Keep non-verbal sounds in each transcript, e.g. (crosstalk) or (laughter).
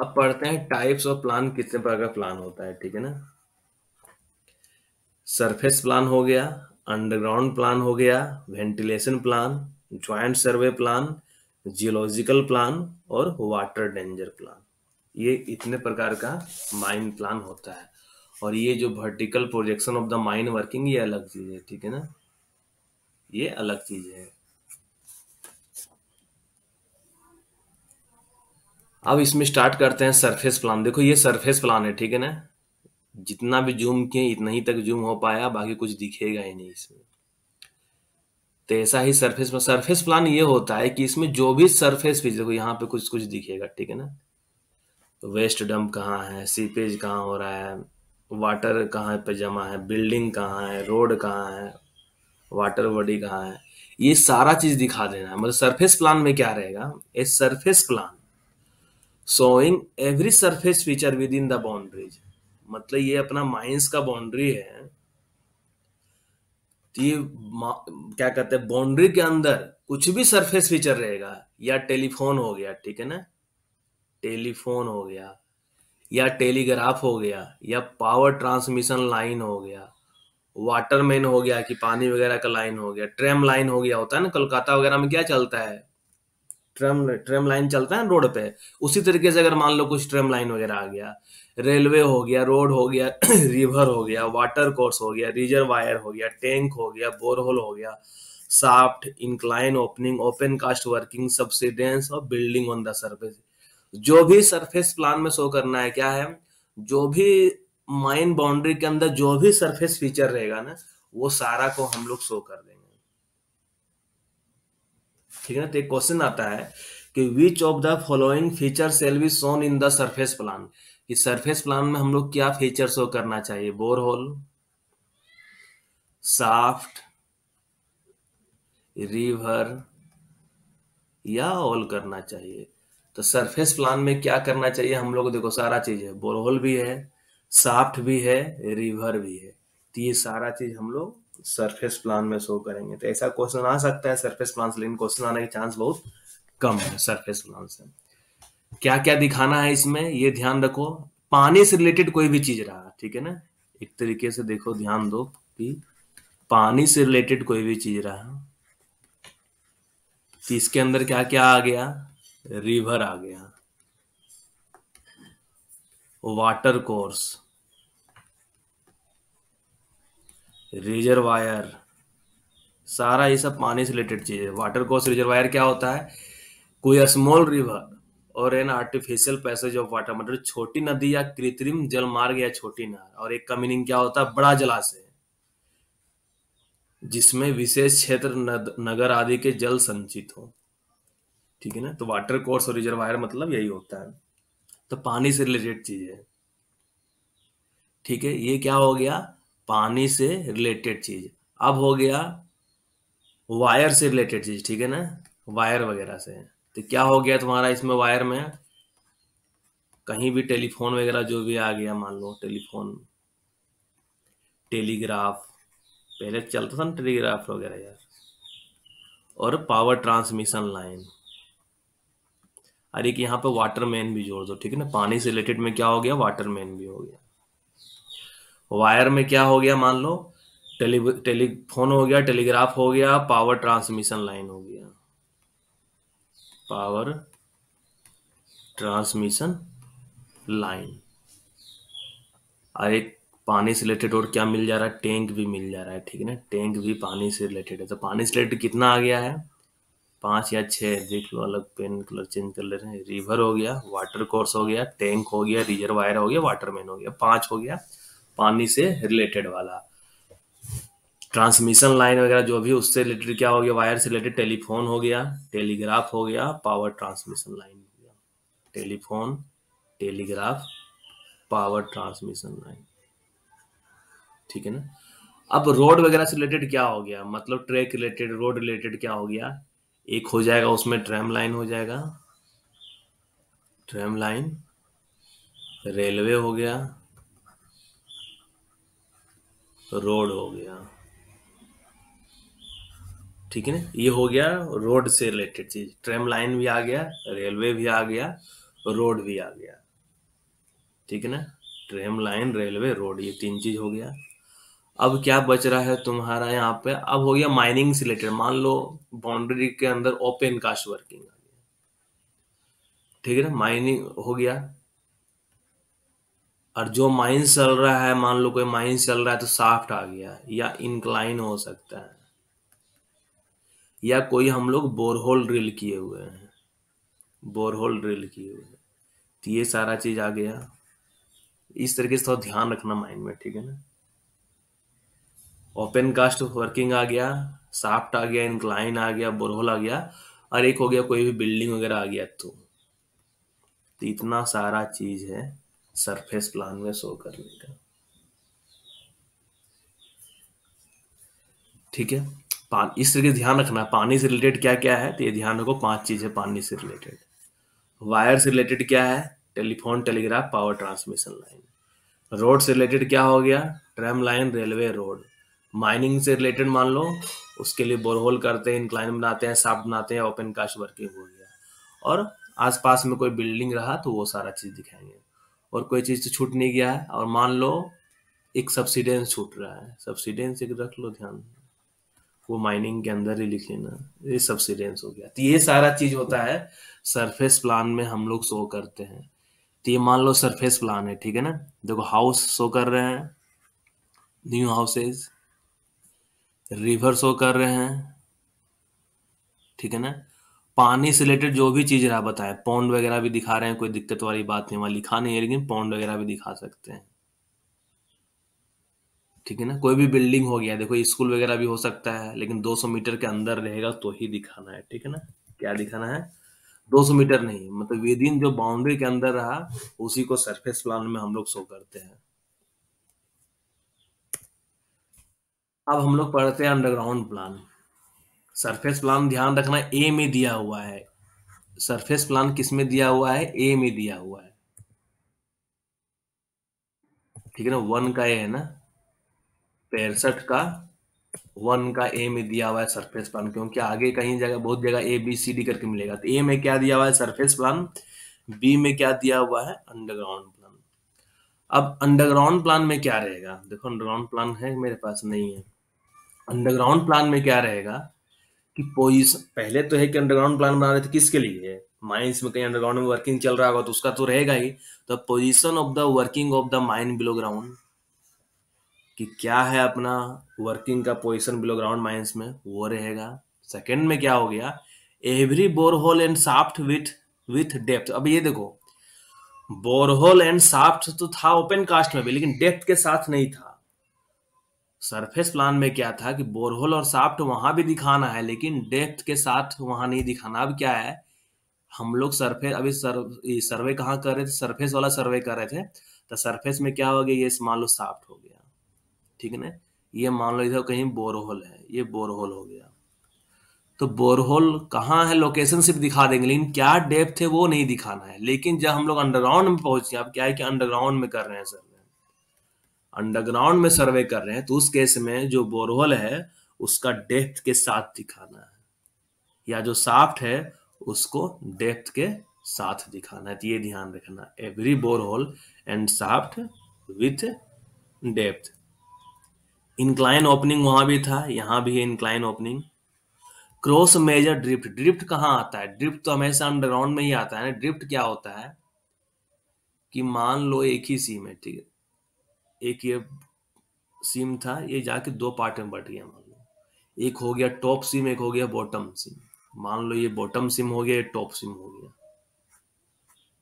अब पढ़ते हैं टाइप्स ऑफ प्लान कितने प्रकार का प्लान होता है ठीक है ना सरफेस प्लान हो गया अंडरग्राउंड प्लान हो गया ventilation plan joint survey plan geological plan और वाटर डेंजर प्लान ये इतने प्रकार का माइन प्लान होता है और ये जो vertical projection of the mine working ये अलग चीज है ठीक है ना ये अलग चीज है अब इसमें स्टार्ट करते हैं सरफेस प्लान देखो ये सरफेस प्लान है ठीक है ना जितना भी जूम किए इतना ही तक जूम हो पाया बाकी कुछ दिखेगा ही नहीं इसमें तो ऐसा ही सरफेस में सरफेस प्लान ये होता है कि इसमें जो भी सरफेस पे देखो यहाँ पे कुछ कुछ दिखेगा ठीक है ना वेस्ट तो डंप कहाँ है सीपेज कहाँ हो रहा है वाटर कहाँ पे जमा है बिल्डिंग कहाँ है रोड कहाँ है वाटर बॉडी कहाँ है ये सारा चीज़ दिखा देना है मतलब सरफेस प्लान में क्या रहेगा a surface plan showing every surface feature within the boundaries मतलब ये अपना माइंस का बाउंड्री है तो ये क्या कहते हैं बाउंड्री के अंदर कुछ भी सरफेस फीचर रहेगा या टेलीफोन हो गया ठीक है ना टेलीफोन हो गया या टेलीग्राफ हो गया या पावर ट्रांसमिशन लाइन हो गया वाटरमैन हो गया कि पानी वगैरह का लाइन हो गया ट्रेम लाइन हो गया होता है ना कोलकाता वगैरह में क्या चलता है ट्रेम ट्रेम लाइन चलता है रोड पे उसी तरीके से अगर मान लो कुछ ट्रेम लाइन वगैरह आ गया रेलवे हो गया रोड हो गया (clears throat) रिवर हो गया वाटर कोर्स हो गया रिजर्वायर हो गया टैंक हो गया बोरहोल हो गया shaft incline opening open cast working subsidence और बिल्डिंग ऑन द सरफेस जो भी सरफेस प्लान में शो करना है क्या है जो भी माइन बाउंड्री के अंदर जो भी सरफेस फीचर रहेगा ना वो सारा को हम लोग शो कर देंगे ठीक है ना तो एक क्वेश्चन आता है कि which of the following feature shall be shown in the surface plan कि सरफेस प्लान में हम लोग क्या फीचर शो करना चाहिए बोर होल साफ्ट रिवर या ऑल करना चाहिए तो सरफेस प्लान में क्या करना चाहिए हम लोग देखो सारा चीज है बोरहोल भी है साफ्ट भी है रिवर भी है तो ये सारा चीज हम लोग सरफेस प्लान में शो करेंगे तो ऐसा क्वेश्चन आ सकता है सरफेस प्लान से लेकिन क्वेश्चन आने के चांस बहुत कम है सरफेस प्लान से क्या क्या दिखाना है इसमें ये ध्यान रखो पानी से रिलेटेड कोई भी चीज रहा ठीक है ना एक तरीके से देखो ध्यान दो कि पानी से रिलेटेड कोई भी चीज रहा इसके अंदर क्या क्या आ गया रिवर आ गया वाटर कोर्स रिजर्वायर सारा ये सब पानी से रिलेटेड चीज़ है वाटर कोर्स रिजर्वायर क्या होता है कोई स्मॉल रिवर और an artificial passage of water मतलब छोटी नदी या कृत्रिम जल मार्ग या छोटी नहर और एक का मीनिंग क्या होता है बड़ा जलाशय जिसमें विशेष क्षेत्र नगर आदि के जल संचित हो ठीक है ना तो वाटर कोर्स और रिजर्वायर मतलब यही होता है तो पानी से रिलेटेड चीज है ठीक है ये क्या हो गया पानी से रिलेटेड चीज अब हो गया वायर से रिलेटेड चीज ठीक है ना वायर वगैरह से तो क्या हो गया तुम्हारा इसमें वायर में कहीं भी टेलीफोन वगैरह जो भी आ गया मान लो टेलीफोन टेलीग्राफ पहले चलता था ना टेलीग्राफ वगैरह यार और पावर ट्रांसमिशन लाइन अरे कि यहाँ पे वाटर मैन भी जोड़ दो ठीक है ना पानी से रिलेटेड में क्या हो गया वाटर मैन भी हो गया वायर में क्या हो गया मान लो टेली टेलीफोन हो गया टेलीग्राफ हो गया पावर ट्रांसमिशन लाइन हो गया पावर ट्रांसमिशन लाइन और एक पानी से रिलेटेड और क्या मिल जा रहा है टैंक भी मिल जा रहा है ठीक है ना टैंक भी पानी से रिलेटेड है तो पानी से रिलेटेड कितना आ गया है पांच या छह देख लो अलग पेन कलर चेंज कर ले रहे हैं रिवर हो गया वाटर कोर्स हो गया टैंक हो गया रिजर्वायर हो गया वाटरमैन हो गया पांच हो गया पानी से रिलेटेड वाला ट्रांसमिशन लाइन वगैरह जो भी उससे रिलेटेड क्या हो गया वायर से रिलेटेड टेलीफोन हो गया टेलीग्राफ हो गया पावर ट्रांसमिशन लाइन हो गया telephone telegraph power transmission line ठीक है ना अब रोड वगैरह से रिलेटेड क्या हो गया मतलब ट्रैक रिलेटेड रोड रिलेटेड क्या हो गया एक हो जाएगा उसमें ट्रैम लाइन हो जाएगा ट्रैम लाइन रेलवे हो गया रोड हो गया ठीक है ना ये हो गया रोड से रिलेटेड चीज ट्रेम लाइन भी आ गया रेलवे भी आ गया रोड भी आ गया ठीक है ना ट्रेम लाइन रेलवे रोड ये तीन चीज हो गया अब क्या बच रहा है तुम्हारा यहाँ पे अब हो गया माइनिंग से रिलेटेड मान लो बाउंड्री के अंदर ओपन कास्ट वर्किंग आ गया ठीक है ना माइनिंग हो गया और जो माइन चल रहा है मान लो कोई माइन चल रहा है तो साफ्ट आ गया या इंक्लाइन हो सकता है या कोई हम लोग बोरहोल ड्रिल किए हुए हैं बोरहोल ड्रिल किए हुए हैं तो ये सारा चीज आ गया इस तरीके से थोड़ा ध्यान रखना माइंड में ठीक है ना ओपन कास्ट वर्किंग आ गया साफ्ट आ गया इंक्लाइन आ गया बोरहोल आ गया और एक हो गया कोई भी बिल्डिंग वगैरह आ गया तो, तो इतना सारा चीज है सरफेस प्लान में शो करने का ठीक है पानी इस तरीके ध्यान रखना पानी से रिलेटेड क्या क्या है तो ये ध्यान रखो पांच चीजें पानी से रिलेटेड वायर से रिलेटेड क्या है telephone telegraph power transmission line road से रिलेटेड क्या हो गया tram line railway road mining से रिलेटेड मान लो उसके लिए बोरहोल करते हैं इंक्लाइन बनाते हैं साफ बनाते हैं ओपन कास्ट वर्किंग हो गया और आसपास में कोई बिल्डिंग रहा तो वो सारा चीज़ दिखाएंगे और कोई चीज़ तो छूट नहीं गया है और मान लो एक सब्सिडेंस छूट रहा है सब्सिडेंस एक रख लो ध्यान वो माइनिंग के अंदर ही लिख लेना ये सब्सिडेंस हो गया तो ये सारा चीज होता है सरफेस प्लान में हम लोग शो करते हैं तो ये मान लो सरफेस प्लान है ठीक है ना देखो हाउस शो कर रहे हैं न्यू हाउसेज रिवर शो कर रहे हैं ठीक है ना पानी से रिलेटेड जो भी चीज़ रहा बताएं पौंड वगैरह भी दिखा रहे हैं कोई दिक्कत वाली बात नहीं वहां लिखा नहीं है लेकिन पौंड वगैरह भी दिखा सकते हैं ठीक है ना कोई भी बिल्डिंग हो गया देखो स्कूल वगैरह भी हो सकता है लेकिन 200 मीटर के अंदर रहेगा तो ही दिखाना है ठीक है ना क्या दिखाना है 200 मीटर नहीं मतलब विद इन जो बाउंड्री के अंदर रहा उसी को सरफेस प्लान में हम लोग शो करते हैं अब हम लोग पढ़ते हैं अंडरग्राउंड प्लान सरफेस प्लान ध्यान रखना ए में दिया हुआ है सरफेस प्लान किस में दिया हुआ है ए में दिया हुआ है ठीक है ना वन का ए है ना पैंसठ का वन का ए में दिया हुआ है सरफेस प्लान क्योंकि आगे कहीं जगह बहुत जगह ए बी सी डी करके मिलेगा तो ए में क्या दिया हुआ है सरफेस प्लान बी में क्या दिया हुआ है अंडरग्राउंड प्लान अब अंडरग्राउंड प्लान में क्या रहेगा देखो अंडरग्राउंड प्लान है मेरे पास नहीं है अंडरग्राउंड प्लान में क्या रहेगा कि पोजिशन पहले तो है कि अंडरग्राउंड प्लान बना रहे थे किसके लिए माइंस में कहीं अंडरग्राउंड में वर्किंग चल रहा होगा तो उसका तो रहेगा ही तो position of the working of the mine below ground कि क्या है अपना वर्किंग का पोजिशन बिलो ग्राउंड माइंस में वो रहेगा सेकेंड में क्या हो गया every borehole and shaft with with depth अब ये देखो बोरहोल एंड साफ्ट तो था ओपन कास्ट में भी लेकिन डेप्थ के साथ नहीं था सरफेस प्लान में क्या था कि बोरहोल और साफ्ट वहां भी दिखाना है लेकिन डेप्थ के साथ वहां नहीं दिखाना अब क्या है हम लोग सरफेस अभी सर, सर्वे कहाँ कर रहे थे सरफेस वाला सर्वे कर रहे थे तो सरफेस में क्या हो गया ये मान लो साफ्ट हो गया ठीक है ना ये मान लो इधर कहीं बोरहोल है ये बोरहोल हो गया तो बोरहोल कहाँ है लोकेशन सिर्फ दिखा देंगे लेकिन क्या डेप्थ है वो नहीं दिखाना है लेकिन जब हम लोग अंडरग्राउंड में पहुंचे अब क्या है कि अंडरग्राउंड में कर रहे हैं सर अंडरग्राउंड में सर्वे कर रहे हैं तो उस केस में जो बोरहोल है उसका डेप्थ के साथ दिखाना है या जो साफ्ट है उसको डेप्थ के साथ दिखाना है तो ये ध्यान रखना every borehole and shaft with depth incline opening वहां भी था यहाँ भी है incline opening cross measure drift drift कहाँ आता है ड्रिफ्ट तो हमेशा अंडरग्राउंड में ही आता है ना ड्रिफ्ट क्या होता है कि मान लो एक ही सीमेंट ठीक है एक ये सीम था ये जाके दो पार्ट में बट गया मान लो एक हो गया टॉप सिम एक हो गया बॉटम सीम मान लो ये बॉटम सिम हो गया टॉप सिम हो गया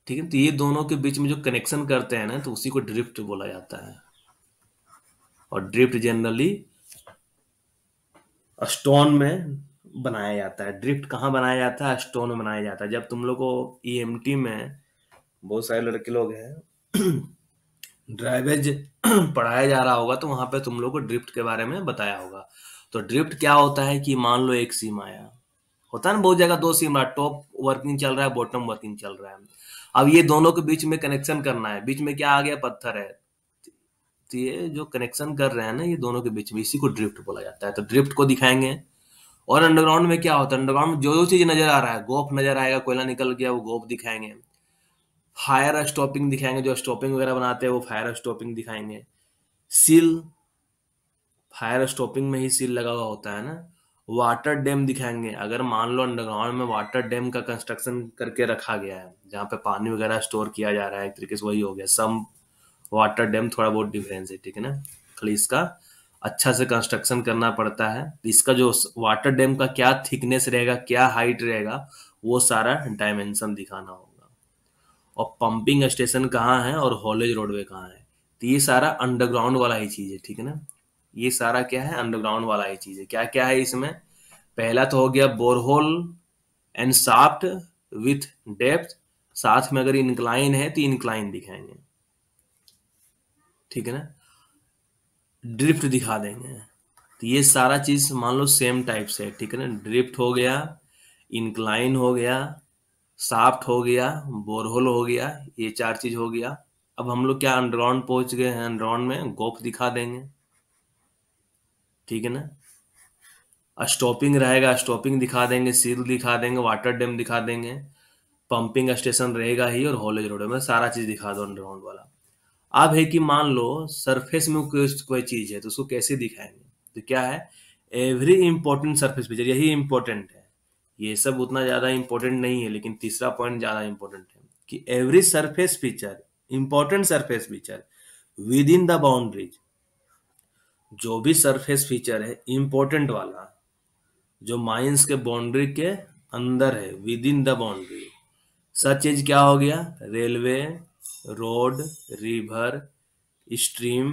ठीक है तो ये दोनों के बीच में जो कनेक्शन करते हैं ना तो उसी को ड्रिफ्ट बोला जाता है और ड्रिफ्ट जनरली स्टोन में बनाया जाता है ड्रिफ्ट कहाँ बनाया जाता है स्टोन में बनाया जाता है जब तुम लोग को ई e में बहुत सारे लड़के लोग हैं ड्राइवेज (clears throat) पढ़ाया जा रहा होगा तो वहां पे तुम लोग को ड्रिफ्ट के बारे में बताया होगा तो ड्रिफ्ट क्या होता है कि मान लो एक सीम आया होता है ना बहुत जगह दो सीम रहा टॉप वर्किंग चल रहा है बॉटम वर्किंग चल रहा है अब ये दोनों के बीच में कनेक्शन करना है बीच में क्या आ गया पत्थर है तो ये जो कनेक्शन कर रहे हैं ना ये दोनों के बीच में इसी को ड्रिफ्ट बोला जाता है तो ड्रिफ्ट को दिखाएंगे और अंडरग्राउंड में क्या होता है अंडरग्राउंड में जो जो चीज नजर आ रहा है गोफ नजर आएगा कोयला निकल गया वो गोफ दिखाएंगे हायर स्टॉपिंग दिखाएंगे जो स्टॉपिंग वगैरह बनाते हैं वो फायर स्टॉपिंग दिखाएंगे सील फायर स्टॉपिंग में ही सील लगा हुआ होता है ना वाटर डैम दिखाएंगे अगर मान लो अंडरग्राउंड में वाटर डैम का कंस्ट्रक्शन करके रखा गया है जहाँ पे पानी वगैरह स्टोर किया जा रहा है एक तरीके से वही हो गया सम वाटर डैम थोड़ा बहुत डिफरेंस है ठीक है ना खाली इसका अच्छा से कंस्ट्रक्शन करना पड़ता है इसका जो वाटर डैम का क्या थिकनेस रहेगा क्या हाइट रहेगा वो सारा डायमेंशन दिखाना होगा और पंपिंग स्टेशन कहाँ है और हॉलेज रोडवे कहाँ है तो ये सारा अंडरग्राउंड वाला ही चीज़ है ठीक है ना ये सारा क्या है अंडरग्राउंड वाला ही चीज़ है क्या क्या है इसमें पहला तो हो गया borehole and shaft with depth साथ में अगर इनक्लाइन है तो इनक्लाइन दिखाएंगे ठीक है ना ड्रिफ्ट दिखा देंगे तो ये सारा चीज़ मान लो सेम टाइप से है ठीक है ना ड्रिफ्ट हो गया इनक्लाइन हो गया साफ्ट हो गया बोरहोल हो गया ये चार चीज हो गया अब हम लोग क्या अंडरग्राउंड पहुंच गए हैं अंडरग्राउंड में गोफ दिखा देंगे ठीक है ना स्टॉपिंग रहेगा स्टॉपिंग दिखा देंगे सील दिखा देंगे वाटर डैम दिखा देंगे पंपिंग स्टेशन रहेगा ही और हॉलेज रोड में सारा चीज दिखा दो अंडरग्राउंड वाला अब है कि मान लो सरफेस में कोई कोई चीज है तो उसको कैसे दिखाएंगे तो क्या है एवरी इंपॉर्टेंट सरफेस फीचर यही इम्पोर्टेंट है ये सब उतना ज़्यादा इंपॉर्टेंट नहीं है लेकिन तीसरा पॉइंट ज़्यादा इंपॉर्टेंट है कि every surface feature important surface feature within the boundaries जो भी सरफेस फीचर है इंपॉर्टेंट वाला जो माइंस के बाउंड्री के अंदर है within the boundary such चीज क्या हो गया railway road river stream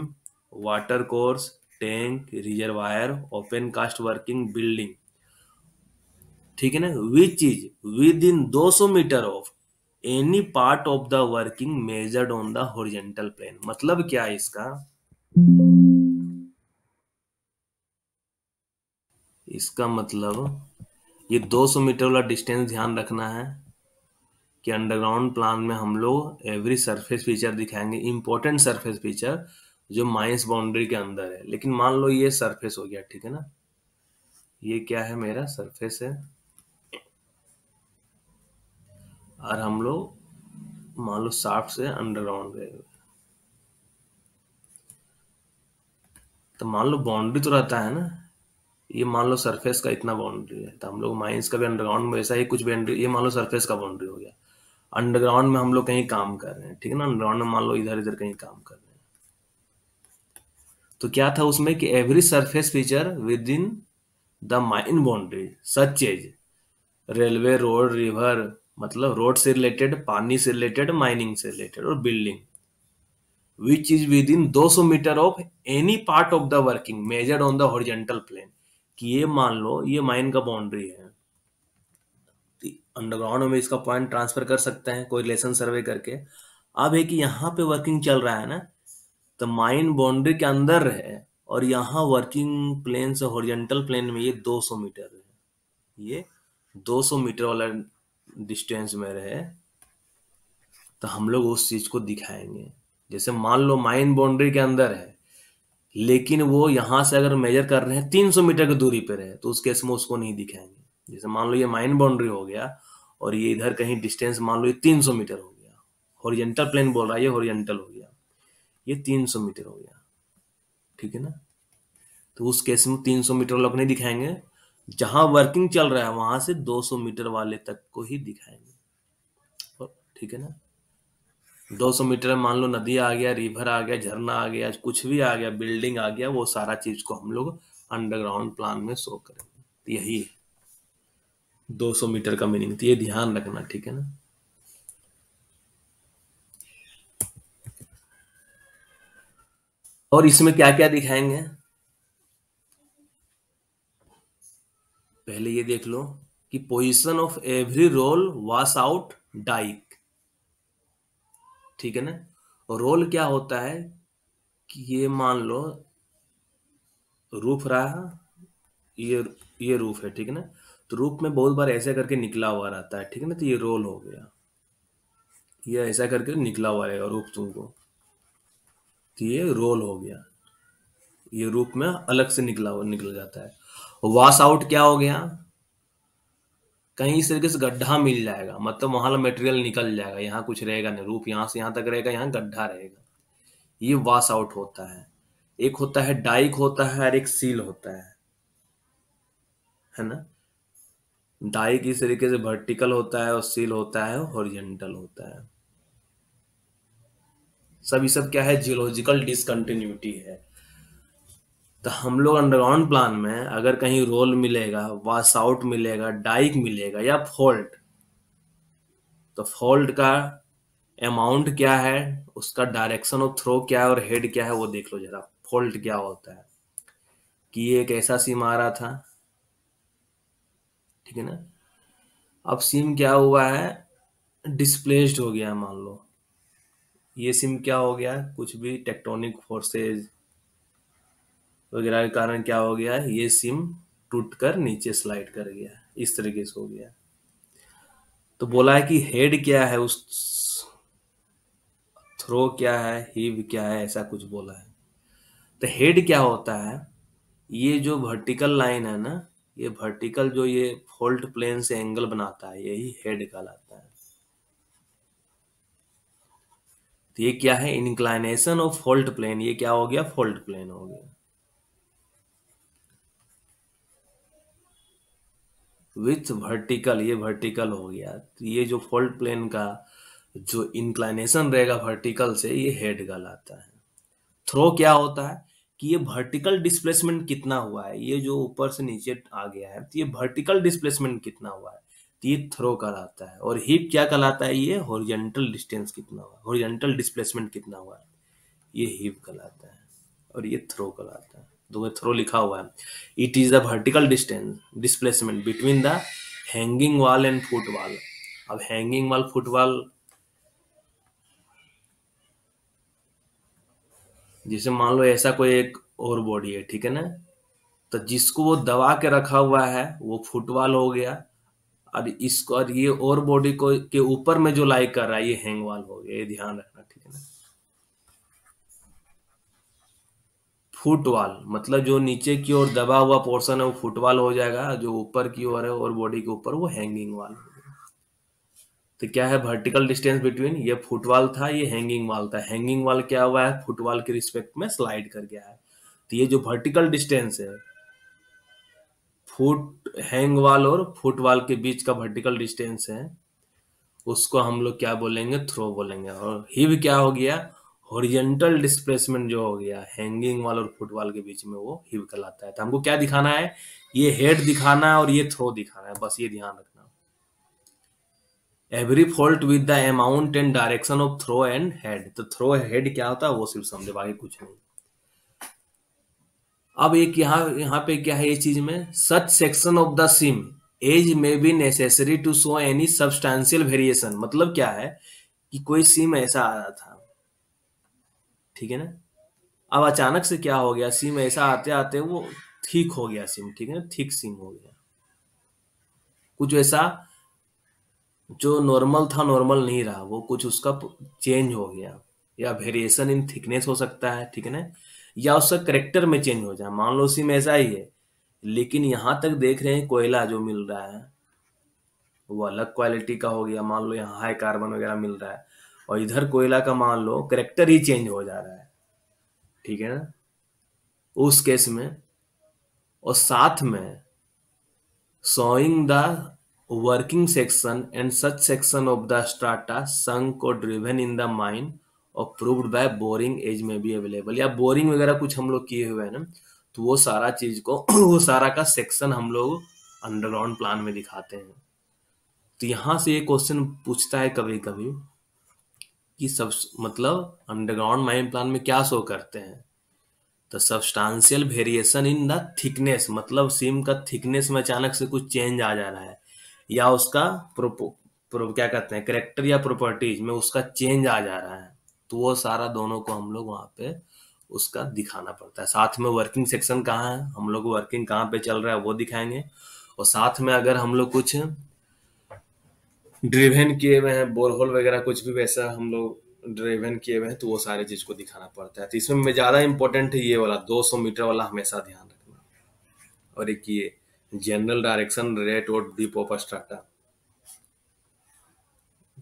water course tank reservoir open cast working building ठीक है ना which is within 200 metre of any part of the working measured on the horizontal plane मतलब क्या है इसका इसका मतलब ये 200 मीटर वाला डिस्टेंस ध्यान रखना है कि अंडरग्राउंड प्लान में हम लोग एवरी सरफेस फीचर दिखाएंगे इंपॉर्टेंट सरफेस फीचर जो माइंस बाउंड्री के अंदर है लेकिन मान लो ये सरफेस हो गया ठीक है ना ये क्या है मेरा सरफेस है और हम लोग मान लो साफ से अंडरग्राउंड गए तो मान लो बाउंड्री तो रहता है ना ये मान लो सरफेस का इतना बाउंड्री है तो हम लोग माइंस का भी अंडरग्राउंड में ऐसा ही कुछ बाउंड्री ये मान लो सरफेस का बाउंड्री हो गया अंडरग्राउंड में हम लोग कहीं काम कर रहे हैं ठीक है ना अंडरग्राउंड में मान लो इधर इधर कहीं काम कर रहे हैं तो क्या था उसमें कि every surface feature within the mine boundary such as railway road river मतलब रोड से रिलेटेड पानी से रिलेटेड माइनिंग से रिलेटेड और building which is within दो सौ metre of any part of the working measured on the horizontal plane कि ये मान लो ये माइन का बाउंड्री है अंडरग्राउंड में इसका पॉइंट ट्रांसफर कर सकते हैं कोई रिलेशन सर्वे करके अब एक यहाँ पे वर्किंग चल रहा है ना तो माइन बाउंड्री के अंदर है और यहाँ वर्किंग प्लेन से हॉरिजेंटल प्लेन में ये 200 मीटर है ये 200 मीटर वाला डिस्टेंस में रहे तो हम लोग उस चीज को दिखाएंगे जैसे मान लो माइन बाउंड्री के अंदर है लेकिन वो यहां से अगर मेजर कर रहे हैं 300 मीटर की दूरी पर है तो उस केस में उसको नहीं दिखाएंगे जैसे मान लो ये माइन बाउंड्री हो गया और ये इधर कहीं डिस्टेंस मान लो ये 300 मीटर हो गया हॉरिजेंटल प्लेन बोल रहा है ये हॉरिजेंटल हो गया ये 300 मीटर हो गया ठीक है ना तो उस केस में 300 मीटर लोग नहीं दिखाएंगे जहां वर्किंग चल रहा है वहां से 200 मीटर वाले तक को ही दिखाएंगे ठीक है ना 200 मीटर मान लो नदी आ गया रिवर आ गया झरना आ गया कुछ भी आ गया बिल्डिंग आ गया वो सारा चीज को हम लोग अंडरग्राउंड प्लान में शो करेंगे यही है सौ मीटर का मीनिंग तो ये ध्यान रखना ठीक है ना और इसमें क्या क्या दिखाएंगे पहले ये देख लो कि position of every roll washout dyke ठीक है ना और रोल क्या होता है कि ये मान लो रूफ रहा ये ये रूफ है ठीक है ना तो रूफ में बहुत बार ऐसे करके निकला हुआ रहता है ठीक है ना तो ये रोल हो गया ये ऐसा करके निकला हुआ रहेगा रूप तुमको तो ये रोल हो गया ये रूप में अलग से निकला हुआ निकल जाता है वॉश आउट क्या हो गया कहीं इस तरीके से गड्ढा मिल जाएगा मतलब वहां मटेरियल निकल जाएगा यहाँ कुछ रहेगा नहीं रूप यहां से यहां तक रहेगा यहाँ गड्ढा रहेगा ये वॉश आउट होता है एक होता है डाइक होता है और एक सील होता है है ना डाइक इस तरीके से वर्टिकल होता है और सील होता है हॉरिजेंटल होता है सब ये सब क्या है जियोलॉजिकल डिसकंटिन्यूटी है तो हम लोग अंडरग्राउंड प्लान में अगर कहीं रोल मिलेगा वास आउट मिलेगा डाइक मिलेगा या फॉल्ट तो फॉल्ट का अमाउंट क्या है उसका डायरेक्शन ऑफ थ्रो क्या है और हेड क्या है वो देख लो जरा फॉल्ट क्या होता है कि एक ऐसा सिम आ रहा था ठीक है ना अब सिम क्या हुआ है डिस्प्लेस्ड हो गया है मान लो ये सिम क्या हो गया कुछ भी टेक्टोनिक फोर्सेज वगैरह के कारण क्या हो गया ये सिम टूट कर नीचे स्लाइड कर गया इस तरीके से हो गया तो बोला है कि हेड क्या है उस थ्रो क्या है हीव क्या है ऐसा कुछ बोला है तो हेड क्या होता है ये जो वर्टिकल लाइन है ना ये वर्टिकल जो ये फोल्ट प्लेन से एंगल बनाता है यही हेड कहलाता है तो ये क्या है इंक्लाइनेशन ऑफ फोल्ट प्लेन ये क्या हो गया फोल्ट प्लेन हो गया विथ वर्टिकल ये वर्टिकल हो गया तो ये जो फोल्ड प्लेन का जो इंक्लाइनेशन रहेगा वर्टिकल से ये हेड कहलाता है थ्रो क्या होता है कि ये वर्टिकल डिस्प्लेसमेंट कितना हुआ है ये जो ऊपर से नीचे आ गया है तो ये वर्टिकल डिस्प्लेसमेंट कितना हुआ है तो ये थ्रो कहलाता है और हिप क्या कहलाता है ये हॉरिजेंटल डिस्टेंस कितना हुआ हॉरिजेंटल डिस्प्लेसमेंट कितना हुआ है ये हिप कहलाता है और ये थ्रो कहलाता है दो में थ्रो लिखा हुआ है it is the vertical distance displacement between the hanging wall and footwall अब हैंगिंग वॉल फुटवॉल जैसे मान लो ऐसा कोई एक और बॉडी है ठीक है ना तो जिसको वो दबा के रखा हुआ है वो फुटवॉल हो गया और इसको और ये और बॉडी को के ऊपर में जो लाइक कर रहा है ये हैंग वॉल हो गया ये ध्यान रखना ठीक है ना फुटवाल मतलब जो नीचे की ओर दबा हुआ पोर्शन है वो फुटवाल हो जाएगा जो ऊपर की ओर है और बॉडी के ऊपर वो हैंगिंग वाल तो क्या है वर्टिकल डिस्टेंस बिटवीन ये फुटवाल था ये हैंगिंग वाल था हैंगिंग वाल क्या हुआ है फुटवाल के रिस्पेक्ट में स्लाइड कर गया है तो ये जो वर्टिकल डिस्टेंस है फुट हैंग वाल और फुट वाल के बीच का वर्टिकल डिस्टेंस है उसको हम लोग क्या बोलेंगे थ्रो बोलेंगे और हिव क्या हो गया हॉरिजेंटल डिस्प्लेसमेंट जो हो गया हैंगिंग वाल और फुटबॉल के बीच में वो हिव कहलाता है तो हमको क्या दिखाना है ये हेड दिखाना है और ये थ्रो दिखाना है बस ये ध्यान रखना every fault with the amount and direction of throw and head तो थ्रो हेड क्या होता है वो सिर्फ समझे बाकी कुछ नहीं अब एक यहां यहां पे क्या है ये चीज में such section of the seam as may be necessary to show any substantial variation मतलब क्या है कि कोई सिम ऐसा आया था ठीक है ना अब अचानक से क्या हो गया सिम ऐसा आते आते वो ठीक हो गया सिम ठीक है ना ठीक सिम हो गया कुछ ऐसा जो नॉर्मल था नॉर्मल नहीं रहा वो कुछ उसका चेंज हो गया या वेरिएशन इन थिकनेस हो सकता है ठीक है ना या उसका करेक्टर में चेंज हो जाए मान लो सिम ऐसा ही है लेकिन यहां तक देख रहे हैं कोयला जो मिल रहा है वो अलग क्वालिटी का हो गया मान लो यहाँ हाई कार्बन वगैरह मिल रहा है और इधर कोयला का मान लो करेक्टर ही चेंज हो जा रहा है ठीक है ना उस केस में और साथ में showing the working section and such section of the strata sunk को ड्रिवेन इन द माइंड और प्रूव्ड बाय बोरिंग एज में भी अवेलेबल या बोरिंग वगैरह कुछ हम लोग किए हुए हैं ना तो वो सारा चीज को (clears throat) वो सारा का सेक्शन हम लोग अंडरग्राउंड प्लान में दिखाते हैं तो यहां से ये क्वेश्चन पूछता है कभी कभी कि सब मतलब अंडरग्राउंड माइन प्लान में क्या शो करते हैं तो substantial variation in the thickness मतलब सिम का थिकनेस में अचानक से कुछ चेंज आ जा रहा है या उसका प्रोपो प्रो क्या कहते हैं करेक्टर या प्रॉपर्टीज में उसका चेंज आ जा रहा है तो वो सारा दोनों को हम लोग वहाँ पे उसका दिखाना पड़ता है साथ में वर्किंग सेक्शन कहाँ है हम लोग वर्किंग कहाँ पे चल रहा है वो दिखाएंगे और साथ में अगर हम लोग कुछ ड्रिवेन किए हुए हैं बोरहोल वगैरह कुछ भी वैसा हम लोग ड्रिवेन किए हुए हैं तो वो सारे चीज को दिखाना पड़ता है तो इसमें में ज्यादा इंपॉर्टेंट है ये वाला 200 मीटर वाला हमेशा ध्यान रखना और एक ये जनरल डायरेक्शन रेट और डिप ऑफ अस्टाटा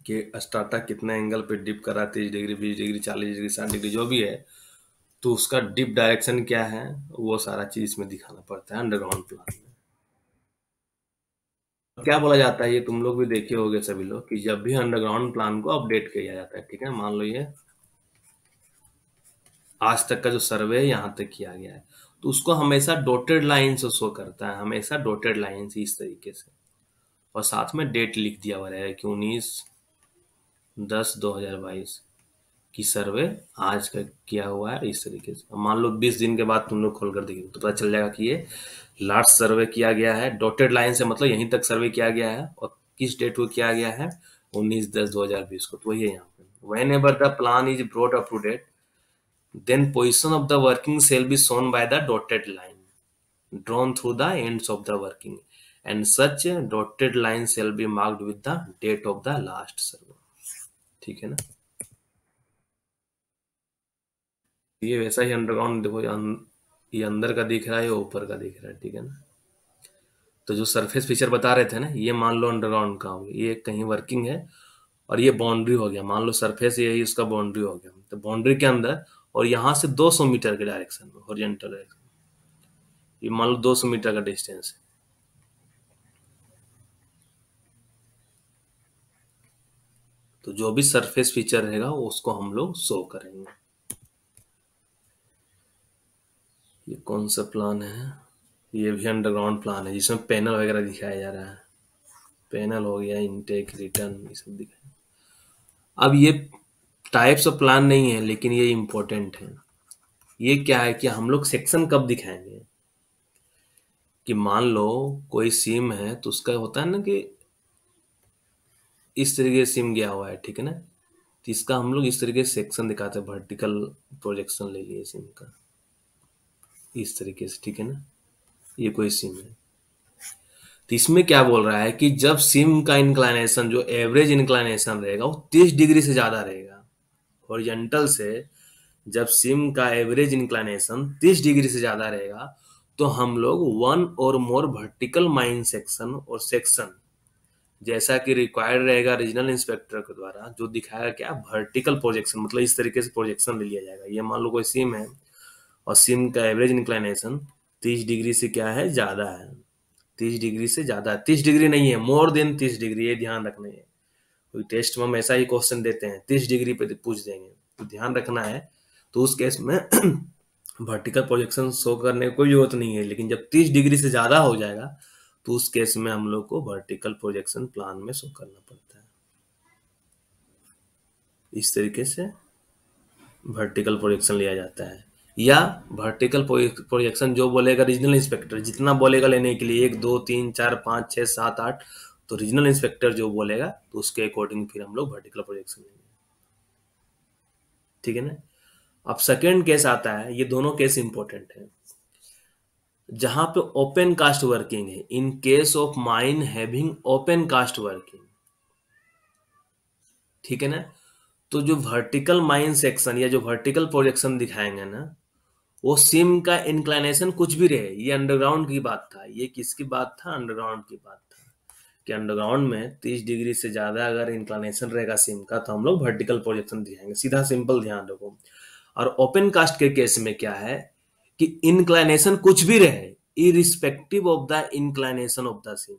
कि अस्टाटा कितना एंगल पे डिप कर रहा है तीस डिग्री बीस डिग्री चालीस डिग्री साठ डिग्री जो भी है तो उसका डिप डायरेक्शन क्या है वो सारा चीज़ इसमें दिखाना पड़ता है अंडरग्राउंड प्लान तो क्या बोला जाता है ये तुम लोग भी देखे होगे सभी लोग कि जब भी अंडरग्राउंड प्लान को अपडेट किया जाता है ठीक है मान लो ये आज तक का जो सर्वे है यहाँ तक किया गया है तो उसको हमेशा डोटेड लाइन से शो करता है हमेशा डोटेड लाइन से इस तरीके से और साथ में डेट लिख दिया हुआ है कि उन्नीस दस दो हजार बाईस कि सर्वे आज का किया हुआ है इस तरीके से मान लो 20 दिन के बाद तुम लोग खोल कर देखिए तो पता चल जाएगा कि ये लास्ट सर्वे किया गया है डॉटेड लाइन से मतलब यहीं तक सर्वे किया गया है और किस डेट को किया गया है उन्नीस दस दो हजार बीस को तो वही है यहाँ पे whenever the plan is brought up to date then position of the working shall be shown by the dotted line drawn through the ends of the working and such dotted line shall be marked with the date of the last survey ठीक है ना ये वैसा ही underground देखो अं-, ये अंदर का दिख रहा है ऊपर का दिख रहा है ठीक है ना तो जो सरफेस फीचर बता रहे थे ना ये मान लो अंडरग्राउंड का हो गया ये कहीं वर्किंग है और ये बाउंड्री हो गया मान लो सरफेस ये उसका बाउंड्री हो गया तो बाउंड्री के अंदर और यहाँ से 200 मीटर के डायरेक्शन में हॉरिजेंटल डायरेक्शन ये मान लो 200 मीटर का डिस्टेंस है तो जो भी सरफेस फीचर रहेगा उसको हम लोग शो करेंगे ये कौन सा प्लान है ये भी अंडरग्राउंड प्लान है जिसमें पैनल वगैरह दिखाया जा रहा है पैनल हो गया इनटेक रिटर्न ये सब दिखाया अब ये टाइप्स ऑफ प्लान नहीं है लेकिन ये इम्पोर्टेंट है ये क्या है कि हम लोग सेक्शन कब दिखाएंगे कि मान लो कोई सिम है तो उसका होता है ना कि इस तरीके से सिम गया हुआ है ठीक है ना तो इसका हम लोग इस तरीके से सेक्शन दिखाते हैं वर्टिकल प्रोजेक्शन ले लिए सिम का इस तरीके से ठीक है ना ये कोई सिम है तो इसमें क्या बोल रहा है कि जब सिम का इंक्लाइनेशन जो एवरेज इंक्लाइनेशन रहेगा वो तीस डिग्री से ज़्यादा रहेगा हॉरिजेंटल से जब सिम का एवरेज इंक्लाइनेशन तीस डिग्री से ज़्यादा रहेगा तो हम लोग one or more vertical mine section और सेक्शन जैसा कि रिक्वायर्ड रहेगा रीजनल इंस्पेक्टर के द्वारा जो दिखाएगा क्या वर्टिकल प्रोजेक्शन मतलब इस तरीके से प्रोजेक्शन ले लिया जाएगा ये मान लो कोई सिम है और सिम का एवरेज इंक्लाइनेशन तीस डिग्री से क्या है ज़्यादा है तीस डिग्री से ज़्यादा है तीस डिग्री नहीं है मोर देन तीस डिग्री ये ध्यान रखना है कोई टेस्ट में हम ऐसा ही क्वेश्चन देते हैं तीस डिग्री पे पूछ देंगे तो ध्यान रखना है तो उस केस में वर्टिकल प्रोजेक्शन शो करने की कोई जरूरत नहीं है लेकिन जब तीस डिग्री से ज़्यादा हो जाएगा तो उस केस में हम लोग को वर्टिकल प्रोजेक्शन प्लान में शो करना पड़ता है इस तरीके से वर्टिकल प्रोजेक्शन लिया जाता है या वर्टिकल प्रोजेक्शन जो बोलेगा रीजनल इंस्पेक्टर जितना बोलेगा लेने के लिए एक दो तीन चार पाँच छः सात आठ तो रीजनल इंस्पेक्टर जो बोलेगा तो उसके अकॉर्डिंग फिर हम लोग वर्टिकल प्रोजेक्शन लेंगे ठीक है ना अब सेकेंड केस आता है ये दोनों केस इंपॉर्टेंट है जहां पे ओपन कास्ट वर्किंग है in case of mine having open cast working ठीक है ना तो जो वर्टिकल माइन सेक्शन या जो वर्टिकल प्रोजेक्शन दिखाएंगे ना वो सिम का इंक्लाइनेशन कुछ भी रहे ये अंडरग्राउंड की बात था ये किसकी बात था अंडरग्राउंड की बात था कि अंडरग्राउंड में 30 डिग्री से ज़्यादा अगर इंक्लाइनेशन रहेगा सिम का तो हम लोग वर्टिकल प्रोजेक्शन दिखाएंगे सीधा सिंपल ध्यान रखो और ओपन कास्ट के केस में क्या है कि इंक्लाइनेशन कुछ भी रहे irrespective of the inclination of the seam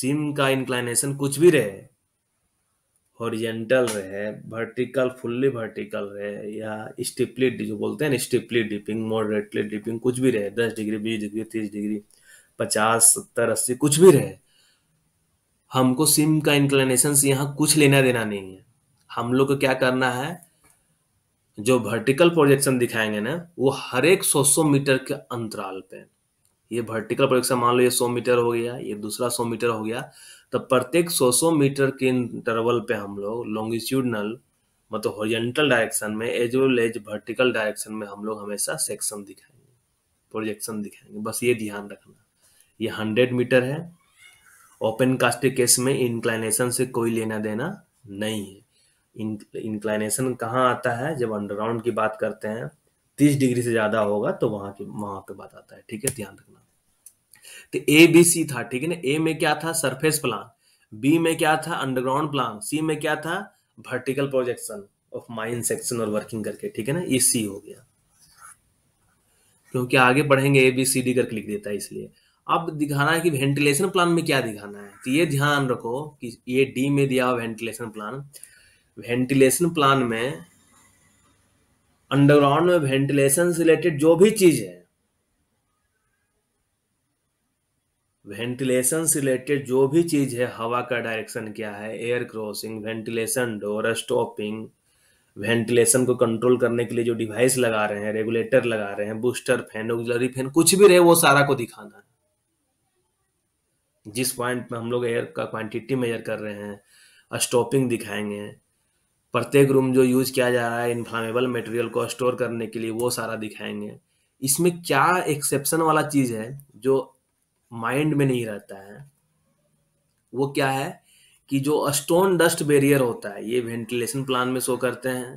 seam का इंक्लाइनेशन कुछ भी रहे हॉरिजेंटल रहे वर्टिकल फुल्ली वर्टिकल रहे या स्टिपली जो बोलते हैं स्टिपली डिपिंग मॉडरेटली डिपिंग कुछ भी रहे दस डिग्री बीस डिग्री तीस डिग्री पचास सत्तर अस्सी कुछ भी रहे हमको सिम का इंक्लेनेशन से यहाँ कुछ लेना देना नहीं है हम लोग को क्या करना है जो वर्टिकल प्रोजेक्शन दिखाएंगे ना वो हर एक सौ सौ मीटर के अंतराल पे ये वर्टिकल प्रोजेक्शन मान लो ये सौ मीटर हो गया ये दूसरा सौ मीटर हो गया तो प्रत्येक 100 मीटर के इंटरवल पे हम लोग लॉन्गिट्यूडनल मतलब होरिजेंटल डायरेक्शन में as well as vertical direction में हम लोग हमेशा सेक्शन दिखाएंगे प्रोजेक्शन दिखाएंगे बस ये ध्यान रखना ये हंड्रेड मीटर है ओपन कास्ट केस में इंक्लाइनेशन से कोई लेना देना नहीं है इंक्लाइनेशन कहाँ आता है जब अंडरग्राउंड की बात करते हैं तीस डिग्री से ज़्यादा होगा तो वहाँ की वहां पर बात आता है ठीक है ध्यान रखना तो ए बी सी था ठीक है ना ए में क्या था सरफेस प्लान बी में क्या था अंडरग्राउंड प्लान सी में क्या था vertical projection of mine section और वर्किंग करके ठीक है ना ये सी हो गया क्योंकि आगे बढ़ेंगे ए बी सी डी करके लिख देता है इसलिए अब दिखाना है कि वेंटिलेशन प्लान में क्या दिखाना है तो ये ध्यान रखो कि ये डी में दिया हुआ वेंटिलेशन प्लान वेंटिलेशन प्लान में अंडरग्राउंड में वेंटिलेशन से रिलेटेड जो भी चीज है वेंटिलेशन से रिलेटेड जो भी चीज़ है हवा का डायरेक्शन क्या है air crossing ventilation door stopping ventilation को कंट्रोल करने के लिए जो डिवाइस लगा रहे हैं रेगुलेटर लगा रहे हैं बूस्टर फैन ऑक्सिलरी फैन कुछ भी रहे वो सारा को दिखाना है जिस पॉइंट में हम लोग एयर का क्वांटिटी मेजर कर रहे हैं स्टॉपिंग दिखाएंगे प्रत्येक रूम जो यूज किया जा रहा है इन्फ्लामेबल मटेरियल को स्टोर करने के लिए वो सारा दिखाएंगे इसमें क्या एक्सेप्शन वाला चीज़ है जो माइंड में नहीं रहता है वो क्या है कि जो स्टोन डस्ट बैरियर होता है ये वेंटिलेशन प्लान में शो करते हैं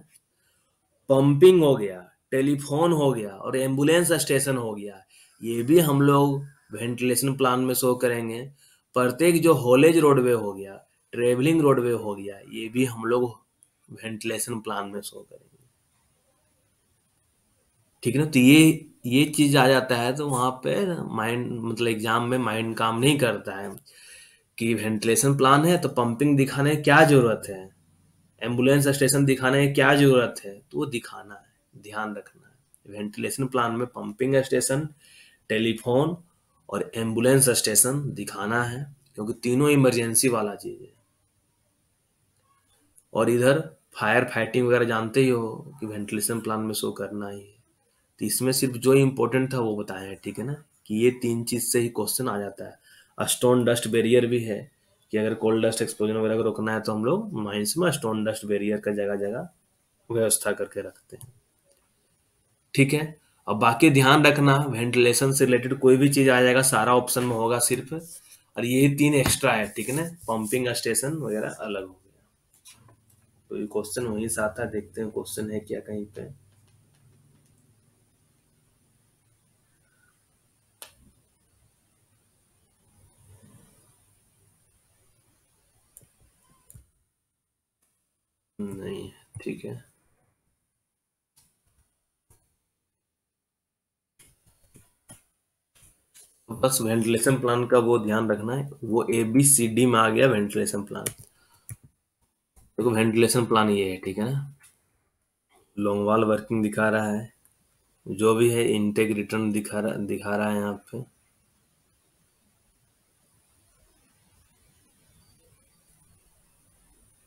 पंपिंग हो गया टेलीफोन हो गया और एम्बुलेंस स्टेशन हो गया ये भी हम लोग वेंटिलेशन प्लान में शो करेंगे प्रत्येक जो हॉलेज रोडवे हो गया ट्रेवलिंग रोडवे हो गया ये भी हम लोग वेंटिलेशन प्लान में शो करेंगे ठीक है ना तो ये ये चीज आ जाता है तो वहां पे माइंड मतलब एग्जाम में माइंड काम नहीं करता है कि वेंटिलेशन प्लान है तो पंपिंग दिखाने की क्या जरूरत है एम्बुलेंस स्टेशन दिखाने की क्या जरूरत है तो वो दिखाना है ध्यान रखना है वेंटिलेशन प्लान में पंपिंग स्टेशन टेलीफोन और एम्बुलेंस स्टेशन दिखाना है क्योंकि तीनों इमरजेंसी वाला चीज है और इधर फायर फाइटिंग वगैरह जानते ही हो कि वेंटिलेशन प्लान में शो करना ही है तो इसमें सिर्फ जो इम्पोर्टेंट था वो बताया है ठीक है ना कि ये तीन चीज़ से ही क्वेश्चन आ जाता है स्टोन डस्ट बैरियर भी है कि अगर कोल्ड डस्ट एक्सपोजर वगैरह को रोकना है तो हम लोग माइंस में स्टोन डस्ट बैरियर का जगह जगह व्यवस्था करके रखते हैं ठीक है और बाकी ध्यान रखना वेंटिलेशन से रिलेटेड कोई भी चीज़ आ जाएगा सारा ऑप्शन में होगा सिर्फ और ये तीन एक्स्ट्रा है ठीक है ना पंपिंग स्टेशन वगैरह अलग हो गया तो ये क्वेश्चन वहीं से आता है देखते हैं क्वेश्चन है क्या कहीं पे नहीं ठीक है बस वेंटिलेशन प्लान का वो ध्यान रखना है वो ए बी सी डी में आ गया वेंटिलेशन प्लान देखो तो वेंटिलेशन प्लान ये है ठीक है ना लॉन्ग वाल वर्किंग दिखा रहा है जो भी है इंटेक रिटर्न दिखा रहा दिखा रहा है यहाँ पे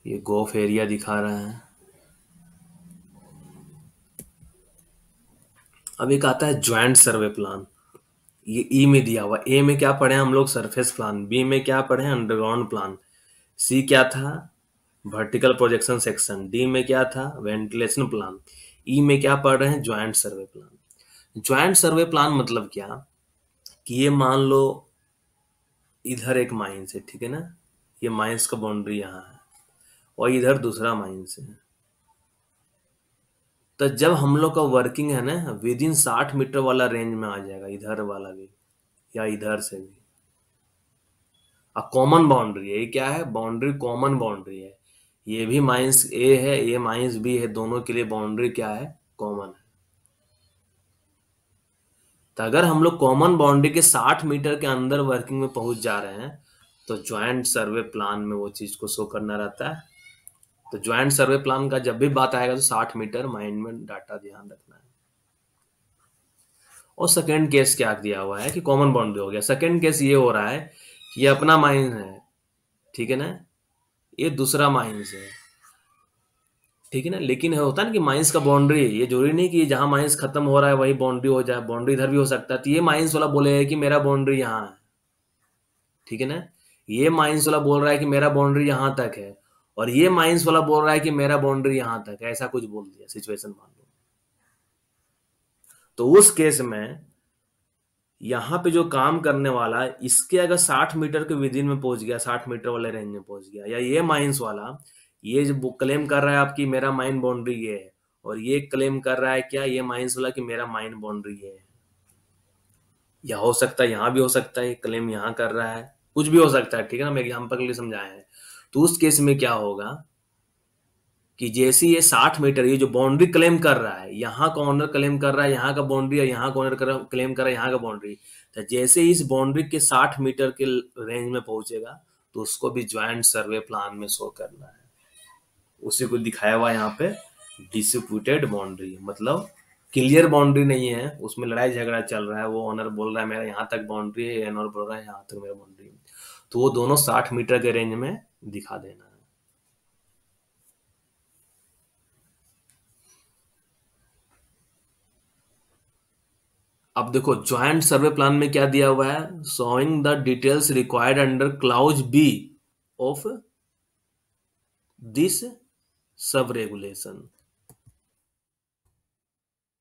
ये गोफ एरिया दिखा रहा है अब एक आता है ज्वाइंट सर्वे प्लान ये ई में दिया हुआ ए में क्या पढ़े हम लोग सरफेस प्लान बी में क्या पढ़े अंडरग्राउंड प्लान सी क्या था वर्टिकल प्रोजेक्शन सेक्शन डी में क्या था वेंटिलेशन प्लान ई में क्या पढ़ रहे हैं joint survey plan joint survey plan मतलब क्या कि ये मान लो इधर एक माइंस है ठीक है ना ये माइंस का बाउंड्री यहाँ है और इधर दूसरा माइंड है तो जब हम लोग का वर्किंग है ना विद इन साठ मीटर वाला रेंज में आ जाएगा इधर वाला भी या इधर से भी अब कॉमन बाउंड्री है ये क्या है बाउंड्री कॉमन बाउंड्री है ये भी माइनस ए है ये माइनस बी है दोनों के लिए बाउंड्री क्या है कॉमन है तो अगर हम लोग कॉमन बाउंड्री के साठ मीटर के अंदर वर्किंग में पहुंच जा रहे हैं तो ज्वाइंट सर्वे प्लान में वो चीज को शो करना रहता है तो ज्वाइंट सर्वे प्लान का जब भी बात आएगा तो 60 मीटर माइंड में डाटा ध्यान रखना है और सेकेंड केस क्या दिया हुआ है कि कॉमन बाउंड्री हो गया सेकेंड केस ये हो रहा है कि ये अपना माइंस है ठीक है ना ये दूसरा माइंस है ठीक है ना लेकिन है होता है ना कि माइंस का बाउंड्री ये जरूरी नहीं कि जहां माइंस खत्म हो रहा है वही बाउंड्री हो जाए बाउंड्री इधर भी हो सकता है तो ये माइंस वाला बोले कि मेरा बाउंड्री यहाँ है ठीक है ना ये माइंस वाला बोल रहा है कि मेरा बाउंड्री यहां तक है और ये माइंस वाला बोल रहा है कि मेरा बाउंड्री यहां तक है ऐसा कुछ बोल दिया सिचुएशन मान लो तो उस केस में यहां पे जो काम करने वाला इसके अगर 60 मीटर के विदिन में पहुंच गया 60 मीटर वाले रेंज में पहुंच गया या ये माइंस वाला ये जो क्लेम कर रहा है आपकी मेरा माइंड बाउंड्री ये है और ये क्लेम कर रहा है क्या ये माइंस वाला कि मेरा माइंड बाउंड्री ये है या हो सकता है यहां भी हो सकता है क्लेम यहां कर रहा है कुछ भी हो सकता है ठीक है ना हम एग्जाम्पल के लिए समझाए हैं तो उस केस में क्या होगा कि जैसे ये साठ मीटर ये जो बाउंड्री क्लेम कर रहा है यहां का ऑनर क्लेम कर रहा है यहां का बाउंड्री और का ऑनर क्लेम कर रहा है यहां का बाउंड्री तो जैसे इस बाउंड्री के साठ मीटर के रेंज में पहुंचेगा तो उसको भी ज्वाइंट सर्वे प्लान में शो करना है उसे को दिखाया हुआ यहाँ पे डिस्प्यूटेड बाउंड्री मतलब क्लियर बाउंड्री नहीं है उसमें लड़ाई झगड़ा चल रहा है वो ऑनर बोल रहा है मेरा यहाँ तक बाउंड्री है ऑनर बोल रहा है यहाँ तक मेरा बाउंड्री तो वो दोनों साठ मीटर के रेंज में दिखा देना है अब देखो ज्वाइंट सर्वे प्लान में क्या दिया हुआ है showing the details required under clause B of this sub regulation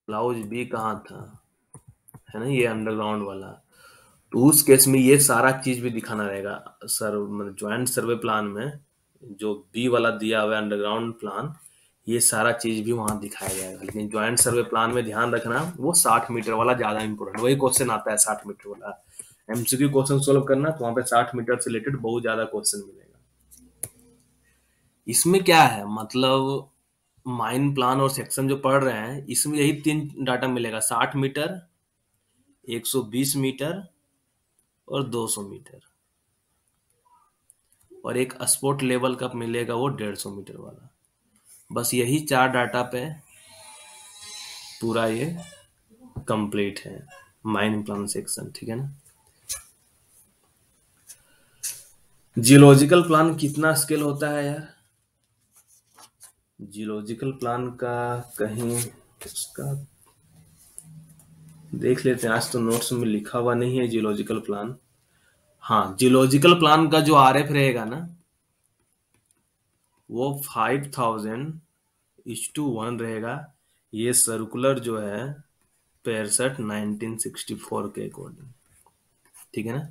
clause B कहा था है ना ये अंडरग्राउंड वाला तो उस केस में ये सारा चीज भी दिखाना रहेगा सर मतलब ज्वाइंट सर्वे प्लान में जो बी वाला दिया हुआ अंडरग्राउंड प्लान ये सारा चीज भी वहां दिखाया जाएगा लेकिन ज्वाइंट सर्वे प्लान में ध्यान रखना वो साठ मीटर वाला ज्यादा इंपॉर्टेंट वही क्वेश्चन आता है साठ मीटर वाला एमसीक्यू क्वेश्चन सोल्व करना तो वहां पे साठ मीटर से रिलेटेड बहुत ज्यादा क्वेश्चन मिलेगा इसमें क्या है मतलब माइन प्लान और सेक्शन जो पढ़ रहे हैं इसमें यही तीन डाटा मिलेगा साठ मीटर एक सौ बीस मीटर और 200 मीटर और एक स्पोर्ट लेवल कप मिलेगा वो 150 मीटर वाला बस यही चार डाटा पे पूरा ये कंप्लीट है माइन प्लान सेक्शन ठीक है ना जियोलॉजिकल प्लान कितना स्केल होता है यार जियोलॉजिकल प्लान का कहीं उसका देख लेते हैं आज तो नोट्स में लिखा हुआ नहीं है जियोलॉजिकल प्लान हाँ जियोलॉजिकल प्लान का जो आर एफ रहेगा ना वो five thousand is to one रहेगा ये सर्कुलर जो है पैंसठ नाइनटीन सिक्सटी फोर के अकॉर्डिंग ठीक है ना